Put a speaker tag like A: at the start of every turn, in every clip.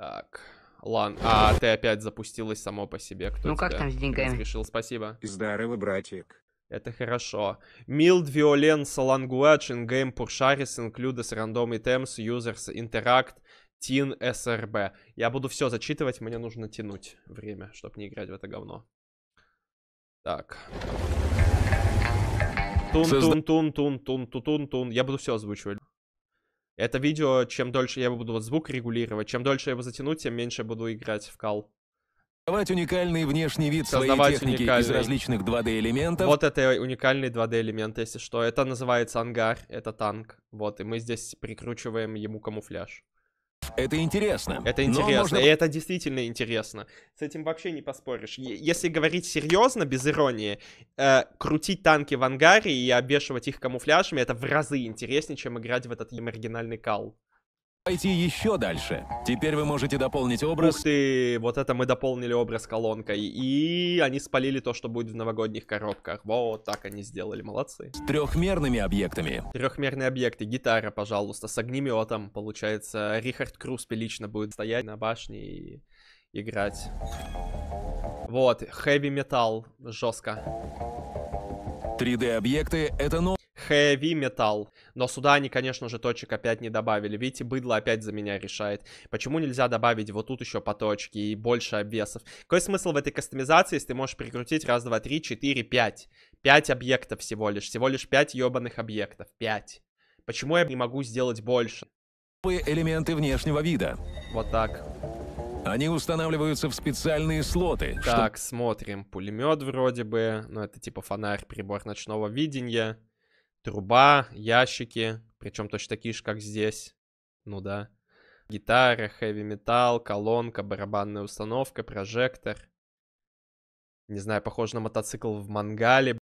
A: Так, ладно. А ты опять запустилась само по себе. Кто ну как там с деньгами? Спешил, спасибо. Здорово,
B: братик.
A: Это хорошо. Mild violence language in game purchases includes random items, users interact, teen SRB. Я буду все зачитывать, мне нужно тянуть время, чтобы не играть в это говно. Так. Тун-тун-тун-тун-тун-тун-тун. Я буду все озвучивать. Это видео, чем дольше я буду вот звук регулировать, чем дольше я его затяну, тем меньше буду играть в кал.
B: Создавать уникальный внешний вид Создавать своей техники уникальный. из различных 2D-элементов. Вот
A: это уникальный 2D-элемент, если что. Это называется ангар, это танк. Вот, и мы здесь прикручиваем ему камуфляж. Это интересно. Это интересно, можно... и это действительно интересно. С этим вообще не поспоришь. Если говорить серьезно, без иронии, э, крутить танки в ангаре и обешивать их камуфляжами, это в разы интереснее, чем играть в этот маргинальный кал пойти еще дальше. Теперь вы можете дополнить образ... Ух ты, вот это мы дополнили образ колонкой. И они спалили то, что будет в новогодних коробках. Вот так они сделали, молодцы. С
B: трехмерными объектами.
A: Трехмерные объекты. Гитара, пожалуйста, с огнеметом. Получается, Рихард Круспи лично будет стоять на башне и играть. Вот, хэви метал, жестко.
B: 3D-объекты — это новое. Хэви
A: Metal. Но сюда они, конечно же, точек опять не добавили. Видите, быдло опять за меня решает. Почему нельзя добавить вот тут еще по точке и больше обвесов? Какой смысл в этой кастомизации, если ты можешь прикрутить раз, два, три, четыре, пять? Пять объектов всего лишь. Всего лишь пять ебаных объектов.
B: Пять. Почему я не могу сделать больше? Элементы внешнего вида. Вот так. Они устанавливаются в специальные слоты. Так, что... смотрим.
A: Пулемет вроде бы. Ну, это типа фонарь, прибор ночного видения. Труба, ящики, причем точно такие же, как здесь. Ну да. Гитара, хэви-метал, колонка, барабанная установка, прожектор. Не знаю, похоже на мотоцикл в мангале.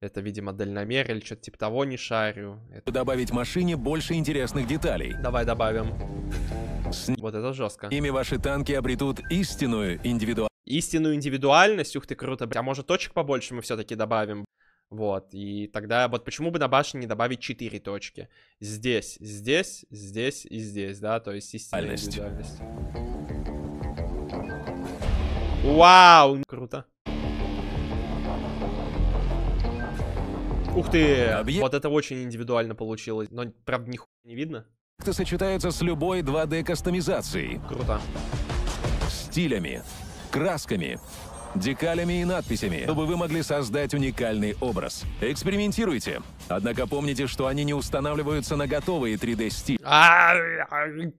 A: Это, видимо, дальномер или что-то типа того, не шарю.
B: Это... Добавить машине больше интересных деталей. Давай добавим.
A: С... Вот это жестко. Ими
B: ваши танки обретут истинную индивидуальность. Истинную индивидуальность? Ух ты, круто.
A: А может точек побольше мы все-таки добавим? Вот, и тогда вот почему бы на башне не добавить 4 точки? Здесь, здесь, здесь и здесь, да, то есть истинная индивидуальность. Вау, круто. Ух ты, Объект... вот это очень индивидуально
B: получилось, но правда нихуя не видно. Это сочетается с любой 2D кастомизацией. Круто. Стилями, красками, декалями и надписями, чтобы вы могли создать уникальный образ. Экспериментируйте. Однако помните, что они не устанавливаются на готовые 3D-стили.
A: А, не,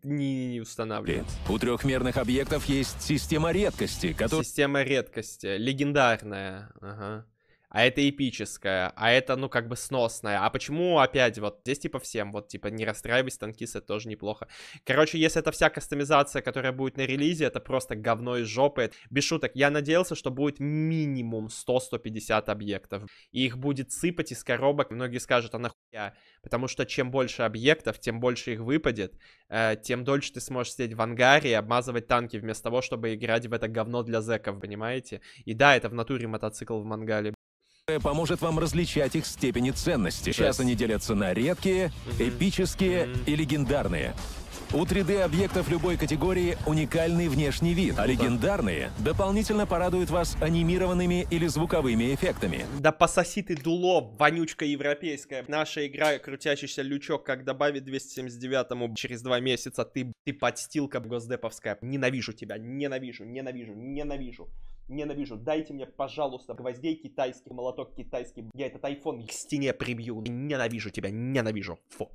A: не устанавливают. У трехмерных объектов есть система редкости, которая... Система редкости, легендарная. Ага а это эпическое, а это, ну, как бы сносное. А почему опять вот здесь типа всем, вот типа не расстраивайся, танкисы это тоже неплохо. Короче, если это вся кастомизация, которая будет на релизе, это просто говно из жопы. Без шуток, я надеялся, что будет минимум 100-150 объектов. И их будет сыпать из коробок. Многие скажут, а нахуя? Потому что чем больше объектов, тем больше их выпадет, э, тем дольше ты сможешь сидеть в ангаре и обмазывать танки вместо того, чтобы играть в это говно для зэков, понимаете? И да, это в натуре
B: мотоцикл в мангале. Э, поможет вам различать их степени ценности. Сейчас они делятся на редкие, эпические и легендарные. У 3D-объектов любой категории уникальный внешний вид, а ну легендарные дополнительно порадуют вас анимированными или звуковыми эффектами.
A: Да пососи ты дуло, вонючка европейская. Наша игра «Крутящийся лючок», как добавит 279-му через два месяца, ты, ты подстилка госдеповская. Ненавижу тебя, ненавижу, ненавижу, ненавижу ненавижу. Дайте мне, пожалуйста, гвоздей китайский, молоток китайский. Я этот iPhone к стене прибью. Ненавижу тебя,
B: ненавижу. Фу.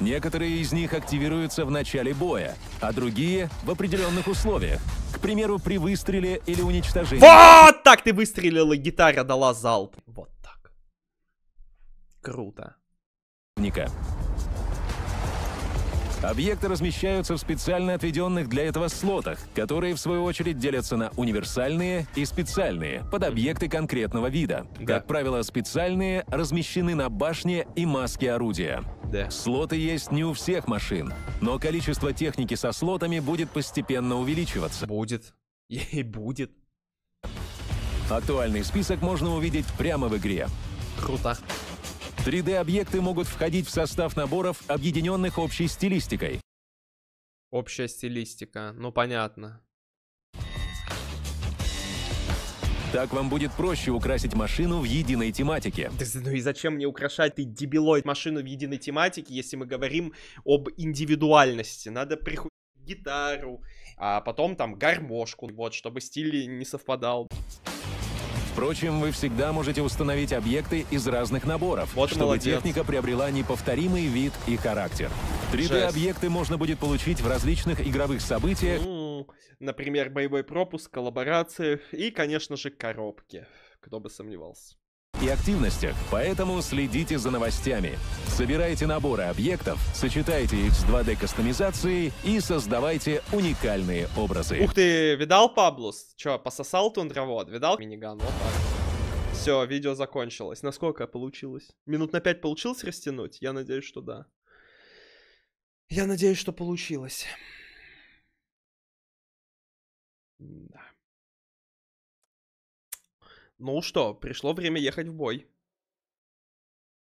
B: Некоторые из них активируются в начале боя, а другие — в определенных условиях. К примеру, при выстреле или уничтожении. Вот
A: так ты выстрелила, гитара дала залп. Вот так. Круто.
B: Ника. Объекты размещаются в специально отведенных для этого слотах, которые в свою очередь делятся на универсальные и специальные под объекты конкретного вида. Да. Как правило, специальные размещены на башне и маске орудия. Да. Слоты есть не у всех машин, но количество техники со слотами будет постепенно увеличиваться. Будет. И будет. Актуальный список можно увидеть прямо в игре. Круто. 3D-объекты могут входить в состав наборов, объединенных общей стилистикой. Общая
A: стилистика, ну понятно.
B: Так вам будет проще украсить машину в единой тематике.
A: ну и зачем мне украшать, ты дебилой машину в единой тематике, если мы говорим об индивидуальности? Надо прихуй гитару, а потом там гармошку, вот, чтобы стиль не совпадал.
B: Впрочем, вы всегда можете установить объекты из разных наборов, вот чтобы молодец. техника приобрела неповторимый вид и характер. 3D-объекты можно будет получить в различных игровых событиях.
A: Ну, например, боевой пропуск, коллаборации и, конечно же, коробки. Кто бы сомневался
B: и активностях, поэтому следите за новостями. Собирайте наборы объектов, сочетайте их с 2D-кастомизацией и создавайте уникальные образы. Ух
A: ты, видал, Паблус? Чё, пососал тундровод? Видал миниган? Вот так. Все, видео закончилось. Насколько получилось? Минут на 5 получилось растянуть? Я надеюсь, что да.
B: Я надеюсь, что получилось. Да. Ну что, пришло время ехать в бой.